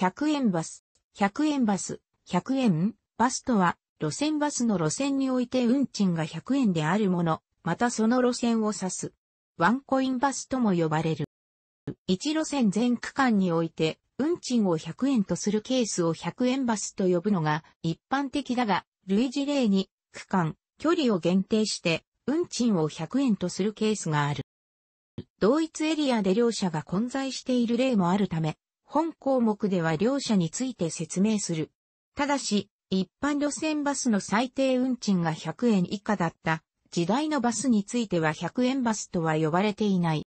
100円バス、100円バス、100円バスとは、路線バスの路線において運賃が100円であるもの、またその路線を指す。ワンコインバスとも呼ばれる。1路線全区間において、運賃を100円とするケースを100円バスと呼ぶのが一般的だが、類似例に、区間、距離を限定して、運賃を100円とするケースがある。同一エリアで両者が混在している例もあるため、本項目では両者について説明する。ただし、一般路線バスの最低運賃が100円以下だった時代のバスについては100円バスとは呼ばれていない。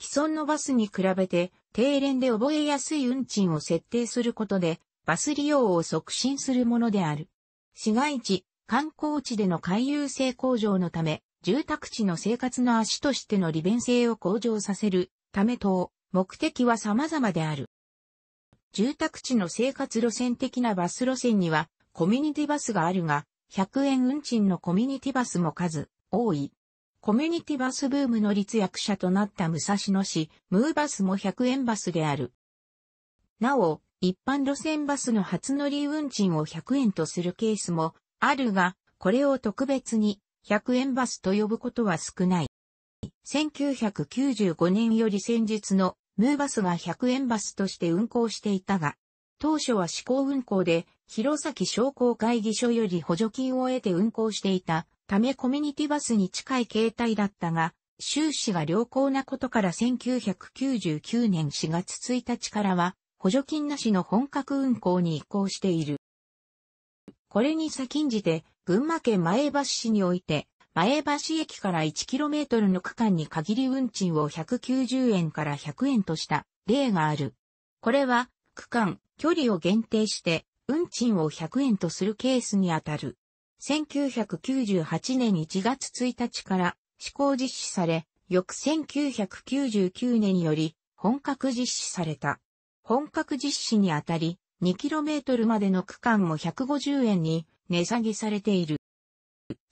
既存のバスに比べて低廉で覚えやすい運賃を設定することでバス利用を促進するものである。市街地、観光地での回遊性向上のため、住宅地の生活の足としての利便性を向上させるため等、目的は様々である。住宅地の生活路線的なバス路線にはコミュニティバスがあるが、100円運賃のコミュニティバスも数多い。コミュニティバスブームの立役者となった武蔵野市、ムーバスも100円バスである。なお、一般路線バスの初乗り運賃を100円とするケースもあるが、これを特別に100円バスと呼ぶことは少ない。1995年より先日のムーバスが100円バスとして運行していたが、当初は試行運行で、弘前商工会議所より補助金を得て運行していたためコミュニティバスに近い形態だったが、収支が良好なことから1999年4月1日からは、補助金なしの本格運行に移行している。これに先んじて、群馬県前橋市において、前橋駅から 1km の区間に限り運賃を190円から100円とした例がある。これは、区間、距離を限定して、運賃を100円とするケースにあたる。1998年1月1日から施行実施され、翌1999年より本格実施された。本格実施にあたり、2km までの区間も150円に値下げされている。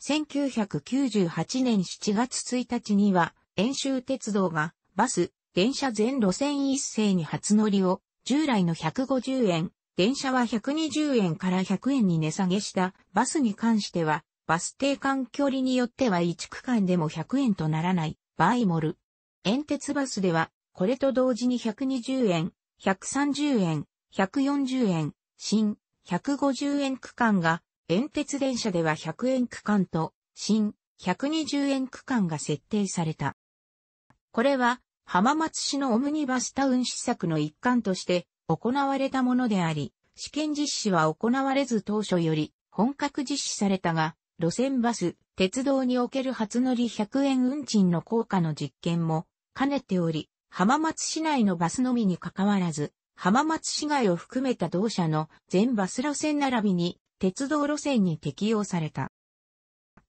1998年7月1日には、遠州鉄道が、バス、電車全路線一斉に初乗りを、従来の150円、電車は120円から100円に値下げしたバスに関しては、バス停間距離によっては1区間でも100円とならない場合もる。遠鉄バスでは、これと同時に120円、130円、140円、新、150円区間が煙鉄電車では100円区間と新120円区間が設定された。これは浜松市のオムニバスタウン施策の一環として行われたものであり、試験実施は行われず当初より本格実施されたが、路線バス、鉄道における初乗り100円運賃の効果の実験も兼ねており、浜松市内のバスのみに関わらず、浜松市外を含めた同社の全バス路線並びに鉄道路線に適用された。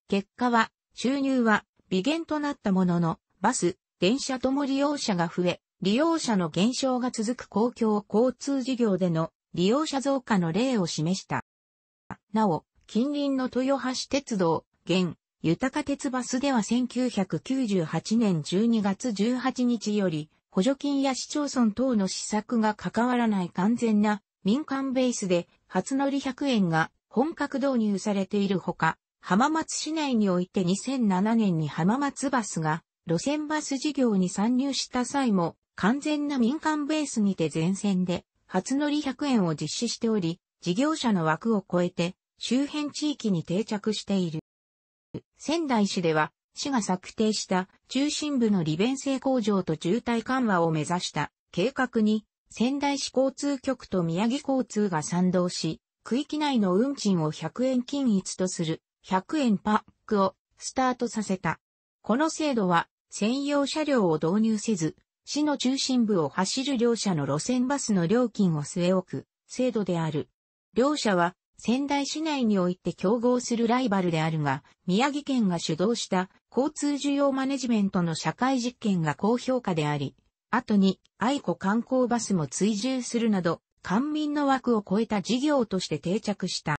結果は、収入は微減となったものの、バス、電車とも利用者が増え、利用者の減少が続く公共交通事業での利用者増加の例を示した。なお、近隣の豊橋鉄道、現、豊鉄バスでは1998年12月18日より、補助金や市町村等の施策が関わらない完全な民間ベースで、初乗り100円が本格導入されているほか、浜松市内において2007年に浜松バスが路線バス事業に参入した際も完全な民間ベースにて全線で初乗り100円を実施しており、事業者の枠を超えて周辺地域に定着している。仙台市では市が策定した中心部の利便性向上と渋滞緩和を目指した計画に仙台市交通局と宮城交通が賛同し、区域内の運賃を100円均一とする100円パックをスタートさせた。この制度は専用車両を導入せず、市の中心部を走る両社の路線バスの料金を据え置く制度である。両社は仙台市内において競合するライバルであるが、宮城県が主導した交通需要マネジメントの社会実験が高評価であり、後に愛子観光バスも追従するなど、官民の枠を超えた事業として定着した。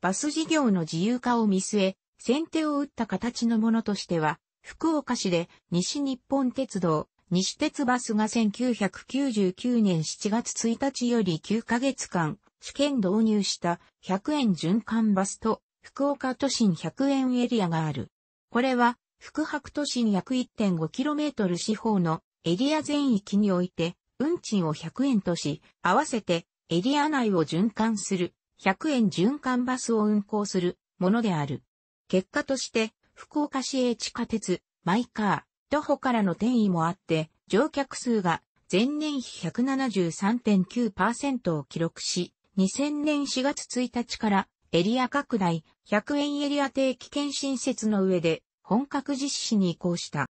バス事業の自由化を見据え、先手を打った形のものとしては、福岡市で西日本鉄道、西鉄バスが1999年7月1日より9ヶ月間、試験導入した100円循環バスと福岡都心100円エリアがある。これは、福白都心約 1.5km 四方のエリア全域において、運賃を100円とし、合わせてエリア内を循環する100円循環バスを運行するものである。結果として、福岡市営地下鉄、マイカー、徒歩からの転移もあって、乗客数が前年比173.9%を記録し、2000年4月1日からエリア拡大、100円エリア定期検診施設の上で本格実施に移行した。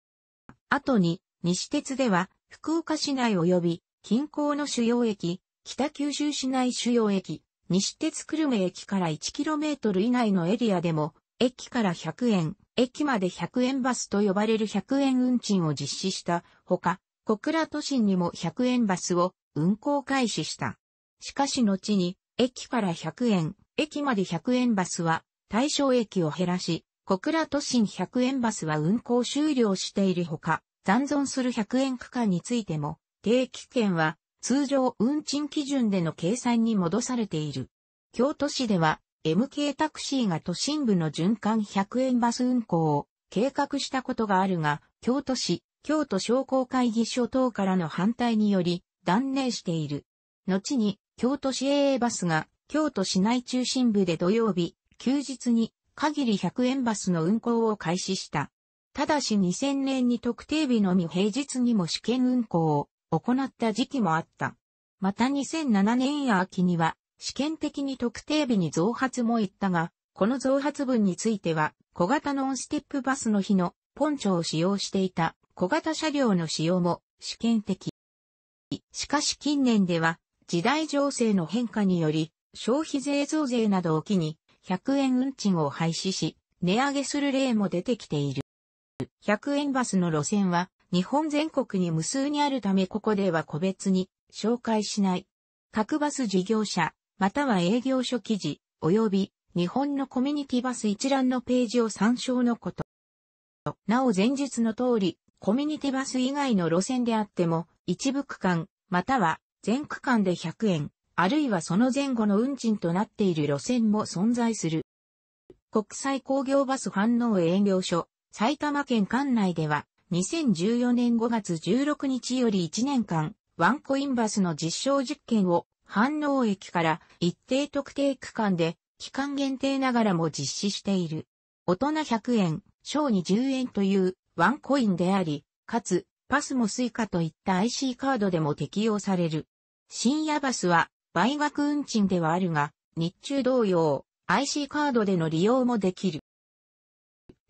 後に、西鉄では福岡市内及び近郊の主要駅、北九州市内主要駅、西鉄久留米駅から 1km 以内のエリアでも、駅から100円、駅まで100円バスと呼ばれる100円運賃を実施したほか、小倉都心にも100円バスを運行開始した。しかし後に、駅から100円、駅まで100円バスは対象駅を減らし、小倉都心100円バスは運行終了しているほか、残存する100円区間についても、定期券は通常運賃基準での計算に戻されている。京都市では、MK タクシーが都心部の循環100円バス運行を計画したことがあるが、京都市、京都商工会議所等からの反対により断念している。後に、京都市営バスが京都市内中心部で土曜日、休日に限り100円バスの運行を開始した。ただし2000年に特定日のみ平日にも試験運行を行った時期もあった。また2007年秋には試験的に特定日に増発も行ったが、この増発分については小型ノンステップバスの日のポンチョを使用していた小型車両の使用も試験的。しかし近年では時代情勢の変化により消費税増税などを機に100円運賃を廃止し値上げする例も出てきている。100円バスの路線は日本全国に無数にあるためここでは個別に紹介しない。各バス事業者、または営業所記事、及び日本のコミュニティバス一覧のページを参照のこと。なお前述の通り、コミュニティバス以外の路線であっても、一部区間、または全区間で100円、あるいはその前後の運賃となっている路線も存在する。国際工業バス反応営業所、埼玉県管内では、2014年5月16日より1年間、ワンコインバスの実証実験を、反応駅から一定特定区間で、期間限定ながらも実施している。大人100円、小20円というワンコインであり、かつ、パスもスイカといった IC カードでも適用される。深夜バスは倍額運賃ではあるが、日中同様、IC カードでの利用もできる。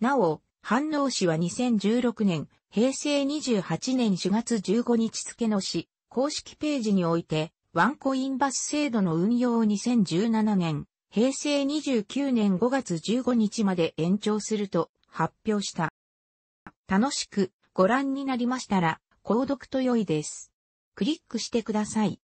なお、反応市は2016年、平成28年4月15日付の市、公式ページにおいて、ワンコインバス制度の運用を2017年、平成29年5月15日まで延長すると発表した。楽しくご覧になりましたら、購読と良いです。クリックしてください。